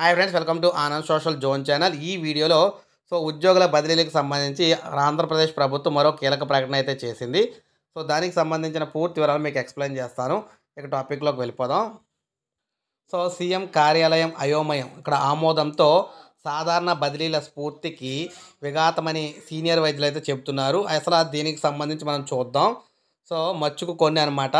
hi friends welcome to Anand social zone channel ఈ వీడియోలో so ఉద్యోగుల బదిలీలకు సంబంధించి ఆంధ్రప్రదేశ్ ప్రభుత్వం మరో కీలక ప్రకటన అయితే చేసింది సో దానికి సంబంధించిన పూర్తి వివరాలు మీకు ఎక్స్ప్లెయిన్ చేస్తాను ఇక టాపిక్లోకి వెళ్ళిపోదాం సో సీఎం కార్యాలయం అయోమయం ఇక్కడ ఆమోదంతో సాధారణ బదిలీల స్ఫూర్తికి విఘాతమని సీనియర్ వైద్యులు అయితే చెబుతున్నారు అసలు దీనికి సంబంధించి మనం చూద్దాం సో మచ్చుకు కొన్ని అనమాట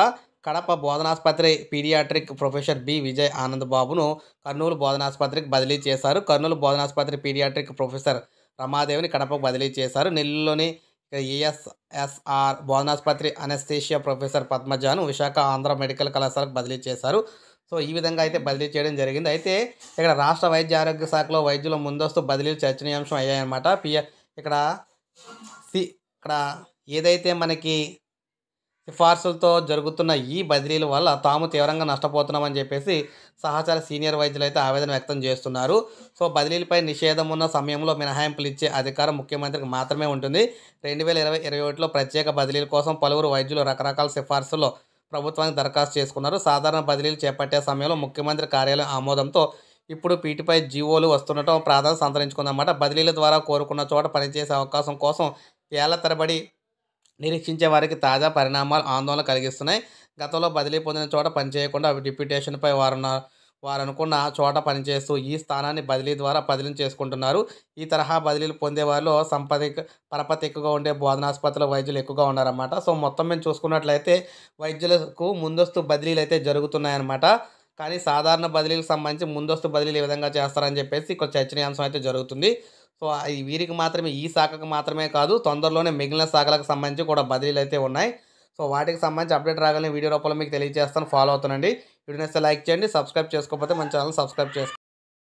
కడప బోధనాసుపత్రి paediatric professor B Vijay Anand బాబును కర్నూలు బోధనాసుపత్రికి బదిలీ చేశారు కర్నూలు బోధనాసుపత్రి పీడియాట్రిక్ ప్రొఫెసర్ రమాదేవిని కడపకు బదిలీ చేశారు నెల్లూరులోని ఈఎస్ఎస్ఆర్ బోధనాసుపత్రి అనస్థేషియా ప్రొఫెసర్ పద్మజాను విశాఖ ఆంధ్ర మెడికల్ కళాశాలకు బదిలీ చేశారు సో ఈ విధంగా అయితే బదిలీ చేయడం జరిగింది అయితే ఇక్కడ రాష్ట్ర వైద్య ఆరోగ్య శాఖలో వైద్యుల ముందస్తు బదిలీలు చర్చనీయాంశం అయ్యాయన్నమాట పిఎ ఇక్కడ సి ఇక్కడ ఏదైతే మనకి సిఫార్సులతో జరుగుతున్న ఈ బదిలీల వల్ల తాము తీవ్రంగా నష్టపోతున్నామని చెప్పేసి సహచర సీనియర్ వైద్యులు అయితే ఆవేదన వ్యక్తం చేస్తున్నారు సో బదిలీలపై నిషేధం ఉన్న సమయంలో మినహాయింపులు ఇచ్చే అధికారం ముఖ్యమంత్రికి మాత్రమే ఉంటుంది రెండు వేల ఇరవై ఇరవై ఒకటిలో ప్రత్యేక బదిలీల కోసం పలువురు వైద్యులు రకరకాల సిఫార్సుల్లో ప్రభుత్వానికి దరఖాస్తు చేసుకున్నారు సాధారణ బదిలీలు చేపట్టే సమయంలో ముఖ్యమంత్రి కార్యాలయం ఆమోదంతో ఇప్పుడు పీటిపై జీవోలు వస్తుండటం ప్రాధాన్యత సంతరించుకుందన్నమాట బదిలీల ద్వారా కోరుకున్న చోట పనిచేసే అవకాశం కోసం ఏళ్ల తరబడి నిరీక్షించే వారికి తాజా పరిణామాలు ఆందోళన కలిగిస్తున్నాయి గతంలో బదిలీ పొందిన చోట పనిచేయకుండా డిప్యూటేషన్పై వారున్న వారు అనుకున్న చోట పనిచేస్తూ ఈ స్థానాన్ని బదిలీ ద్వారా బదిలీ చేసుకుంటున్నారు ఈ తరహా బదిలీలు పొందే వారిలో సంపద పరపతి ఎక్కువగా ఉండే బోధనాసుపత్రిలో వైద్యులు ఎక్కువగా ఉన్నారన్నమాట సో మొత్తం మేము చూసుకున్నట్లయితే వైద్యులకు ముందస్తు బదిలీలు అయితే జరుగుతున్నాయన్నమాట కానీ సాధారణ బదిలీలకు సంబంధించి ముందస్తు బదిలీలు ఏ విధంగా చేస్తారని చెప్పేసి ఇక్కడ చర్చనీయాంశం అయితే జరుగుతుంది సో వీరికి మాత్రమే ఈ శాఖకు మాత్రమే కాదు తొందరలోనే మిగిలిన శాఖలకు సంబంధించి కూడా బదిలీలు అయితే ఉన్నాయి సో వాటికి సంబంధించి అప్డేట్ రాగానే వీడియో రూపంలో మీకు తెలియజేస్తాను ఫాలో అవుతానండి వీడియోని లైక్ చేయండి సబ్స్క్రైబ్ చేసుకోకపోతే మన ఛానల్ సబ్స్క్రైబ్ చేసుకోండి